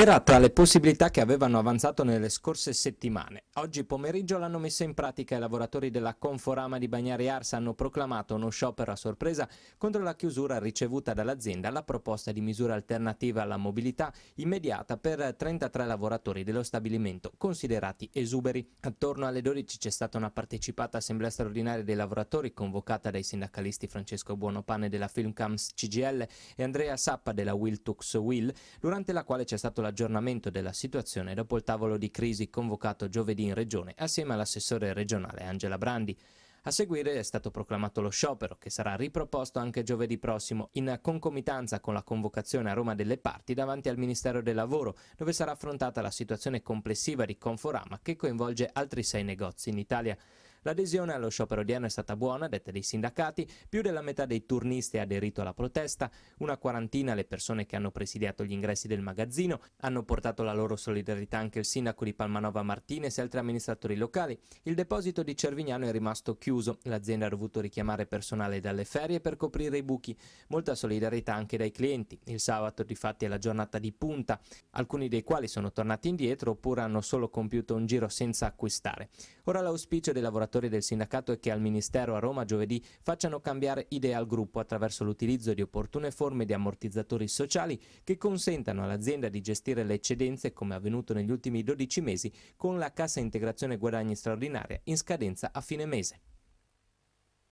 Era tra le possibilità che avevano avanzato nelle scorse settimane. Oggi pomeriggio l'hanno messa in pratica e i lavoratori della Conforama di Bagnari Arsa hanno proclamato uno sciopero a sorpresa contro la chiusura ricevuta dall'azienda alla proposta di misura alternativa alla mobilità immediata per 33 lavoratori dello stabilimento considerati esuberi. Attorno alle 12 c'è stata una partecipata assemblea straordinaria dei lavoratori convocata dai sindacalisti Francesco Buonopane della Filmcams CGL e Andrea Sappa della Will Tux Will, durante la quale c'è stato la l'aggiornamento della situazione dopo il tavolo di crisi convocato giovedì in regione assieme all'assessore regionale Angela Brandi. A seguire è stato proclamato lo sciopero, che sarà riproposto anche giovedì prossimo, in concomitanza con la convocazione a Roma delle parti davanti al Ministero del Lavoro, dove sarà affrontata la situazione complessiva di Conforama che coinvolge altri sei negozi in Italia. L'adesione allo sciopero odierno è stata buona, detta dei sindacati, più della metà dei turnisti ha aderito alla protesta, una quarantina le persone che hanno presidiato gli ingressi del magazzino, hanno portato la loro solidarietà anche il sindaco di Palmanova Martinez e altri amministratori locali. Il deposito di Cervignano è rimasto chiuso, l'azienda ha dovuto richiamare personale dalle ferie per coprire i buchi, molta solidarietà anche dai clienti. Il sabato di fatti è la giornata di punta, alcuni dei quali sono tornati indietro oppure hanno solo compiuto un giro senza acquistare. Ora l'auspicio dei lavoratori lavoratori del sindacato e che al Ministero a Roma giovedì facciano cambiare idea al gruppo attraverso l'utilizzo di opportune forme di ammortizzatori sociali che consentano all'azienda di gestire le eccedenze, come avvenuto negli ultimi 12 mesi, con la cassa integrazione guadagni straordinaria in scadenza a fine mese.